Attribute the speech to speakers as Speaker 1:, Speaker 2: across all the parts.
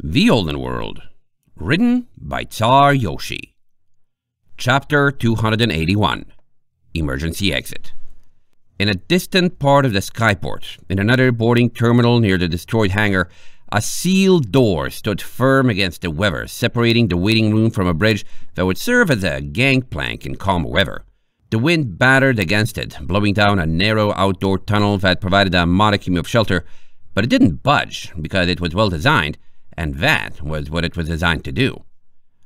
Speaker 1: The Olden World, written by Tsar Yoshi. Chapter 281 Emergency Exit. In a distant part of the skyport, in another boarding terminal near the destroyed hangar, a sealed door stood firm against the weather, separating the waiting room from a bridge that would serve as a gangplank in calm weather. The wind battered against it, blowing down a narrow outdoor tunnel that provided a modicum of shelter, but it didn't budge because it was well designed and that was what it was designed to do.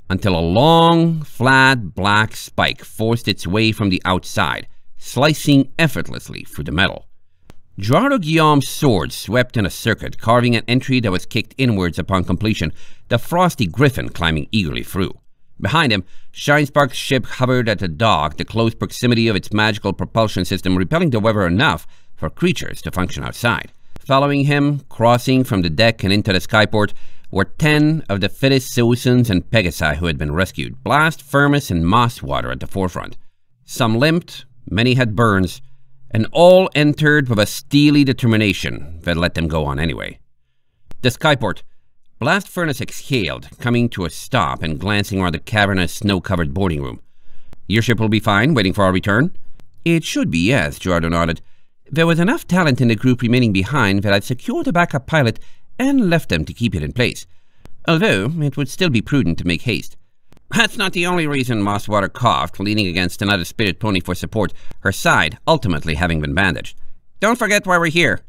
Speaker 1: Until a long, flat, black spike forced its way from the outside, slicing effortlessly through the metal. Gerardo Guillaume's sword swept in a circuit, carving an entry that was kicked inwards upon completion, the frosty griffin climbing eagerly through. Behind him, Shinespark's ship hovered at the dock, the close proximity of its magical propulsion system repelling the weather enough for creatures to function outside. Following him, crossing from the deck and into the skyport, were 10 of the fittest citizens and Pegasi who had been rescued, blast, furnace, and moss water at the forefront. Some limped, many had burns, and all entered with a steely determination that let them go on anyway. The skyport. Blast furnace exhaled, coming to a stop and glancing around the cavernous, snow-covered boarding room. Your ship will be fine, waiting for our return? It should be, yes, Gerardo nodded. There was enough talent in the group remaining behind that I've secured a backup pilot and left them to keep it in place, although it would still be prudent to make haste. That's not the only reason Mosswater coughed, leaning against another spirit pony for support, her side ultimately having been bandaged. Don't forget why we're here.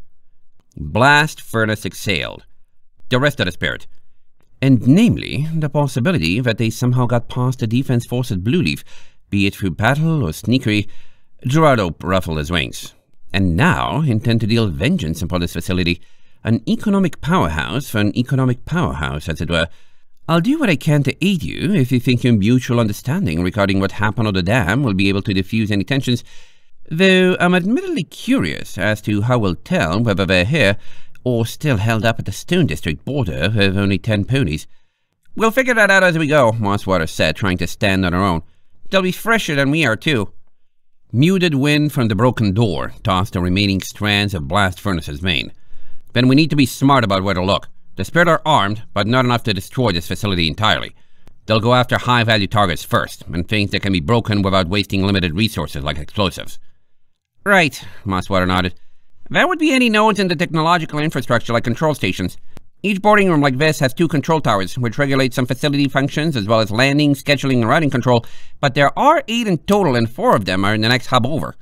Speaker 1: Blast Furnace exhaled. The rest of the spirit. And namely, the possibility that they somehow got past the defense force at Blue Leaf, be it through battle or sneakery, Gerardo ruffled his wings, and now intend to deal vengeance upon this facility an economic powerhouse for an economic powerhouse, as it were. I'll do what I can to aid you if you think your mutual understanding regarding what happened on the dam will be able to diffuse any tensions, though I'm admittedly curious as to how we'll tell whether they're here or still held up at the Stone District border with only ten ponies. We'll figure that out as we go, Mosswater said, trying to stand on her own. They'll be fresher than we are, too. Muted wind from the broken door tossed the remaining strands of blast furnace's main then we need to be smart about where to look. The Spirit are armed, but not enough to destroy this facility entirely. They'll go after high-value targets first, and things that can be broken without wasting limited resources like explosives. Right, Mosswater nodded. That would be any nodes in the technological infrastructure like control stations. Each boarding room like this has two control towers, which regulate some facility functions as well as landing, scheduling, and routing control, but there are eight in total and four of them are in the next hub over.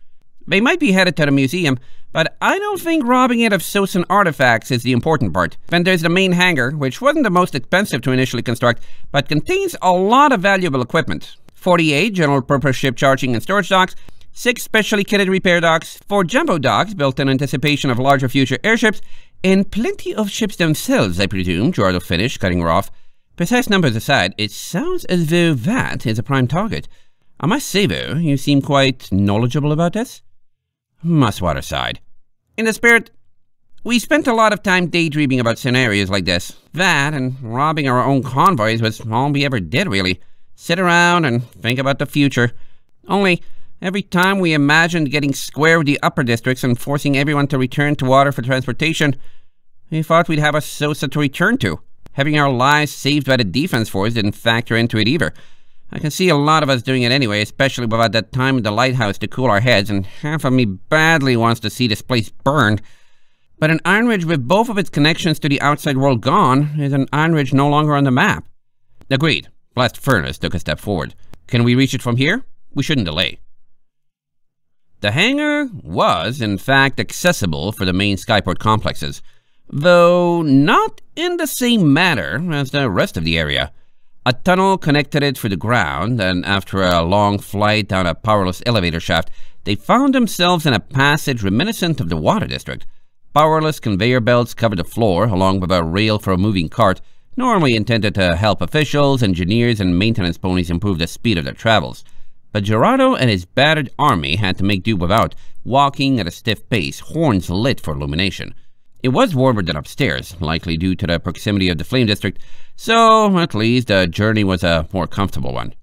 Speaker 1: They might be headed to the museum, but I don't think robbing it of Susan artifacts is the important part. Then there's the main hangar, which wasn't the most expensive to initially construct, but contains a lot of valuable equipment. 48 general-purpose ship charging and storage docks, 6 specially kitted repair docks, 4 jumbo docks built in anticipation of larger future airships, and plenty of ships themselves, I presume, Gerardo finished, cutting her off. Precise numbers aside, it sounds as though that is a prime target. I must say though, you seem quite knowledgeable about this water sighed. In the spirit, we spent a lot of time daydreaming about scenarios like this. That and robbing our own convoys was all we ever did, really. Sit around and think about the future. Only, every time we imagined getting square with the upper districts and forcing everyone to return to water for transportation, we thought we'd have a Sosa to return to. Having our lives saved by the defense force didn't factor into it either. I can see a lot of us doing it anyway, especially without that time at the lighthouse to cool our heads, and half of me badly wants to see this place burned. But an Iron Ridge with both of its connections to the outside world gone is an Iron Ridge no longer on the map. Agreed. Blast Furnace took a step forward. Can we reach it from here? We shouldn't delay. The hangar was, in fact, accessible for the main Skyport complexes, though not in the same manner as the rest of the area. A tunnel connected it to the ground, and after a long flight down a powerless elevator shaft, they found themselves in a passage reminiscent of the water district. Powerless conveyor belts covered the floor, along with a rail for a moving cart, normally intended to help officials, engineers, and maintenance ponies improve the speed of their travels. But Gerardo and his battered army had to make do without, walking at a stiff pace, horns lit for illumination. It was warmer than upstairs, likely due to the proximity of the flame district, so at least the journey was a more comfortable one.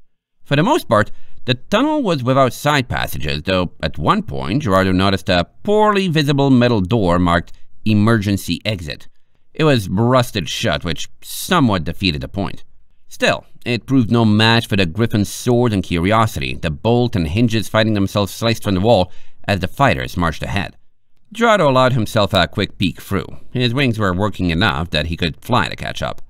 Speaker 1: For the most part, the tunnel was without side passages, though at one point Gerardo noticed a poorly visible metal door marked Emergency Exit. It was rusted shut, which somewhat defeated the point. Still, it proved no match for the Griffin's sword and curiosity, the bolt and hinges finding themselves sliced from the wall as the fighters marched ahead. Gerardo allowed himself a quick peek through. His wings were working enough that he could fly to catch up.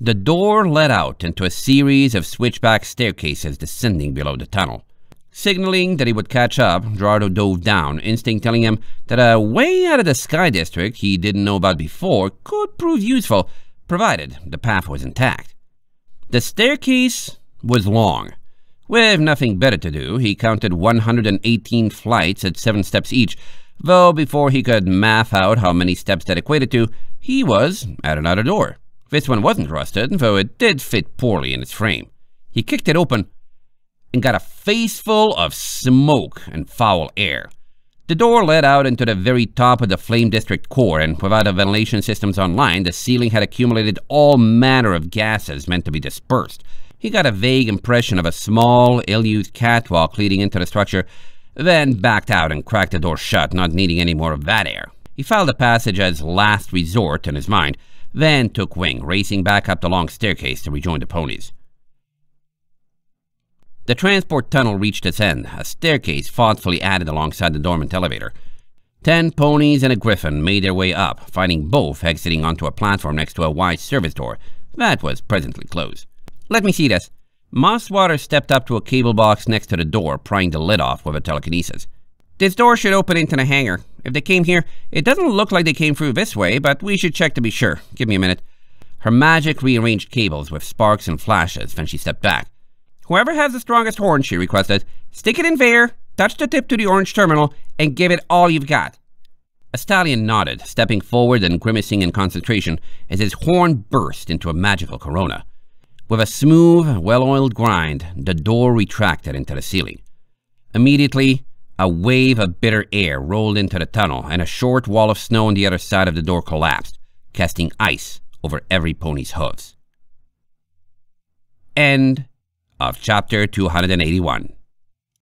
Speaker 1: The door led out into a series of switchback staircases descending below the tunnel. Signaling that he would catch up, Gerardo dove down, instinct telling him that a way out of the Sky District he didn't know about before could prove useful, provided the path was intact. The staircase was long. With nothing better to do, he counted 118 flights at seven steps each, though before he could math out how many steps that equated to, he was at another door. This one wasn't rusted, though it did fit poorly in its frame. He kicked it open and got a faceful of smoke and foul air. The door led out into the very top of the Flame District core, and without the ventilation systems online, the ceiling had accumulated all manner of gases meant to be dispersed. He got a vague impression of a small, ill-used catwalk leading into the structure, then backed out and cracked the door shut, not needing any more of that air. He filed the passage as last resort in his mind, then took wing, racing back up the long staircase to rejoin the ponies. The transport tunnel reached its end, a staircase thoughtfully added alongside the dormant elevator. Ten ponies and a griffin made their way up, finding both exiting onto a platform next to a wide service door that was presently closed. Let me see this, Mosswater stepped up to a cable box next to the door, prying the lid off with a telekinesis. This door should open into the hangar. If they came here, it doesn't look like they came through this way, but we should check to be sure. Give me a minute. Her magic rearranged cables with sparks and flashes when she stepped back. Whoever has the strongest horn, she requested, stick it in there, touch the tip to the orange terminal, and give it all you've got. A stallion nodded, stepping forward and grimacing in concentration as his horn burst into a magical corona. With a smooth, well-oiled grind, the door retracted into the ceiling. Immediately, a wave of bitter air rolled into the tunnel and a short wall of snow on the other side of the door collapsed, casting ice over every pony's hooves. End of chapter 281.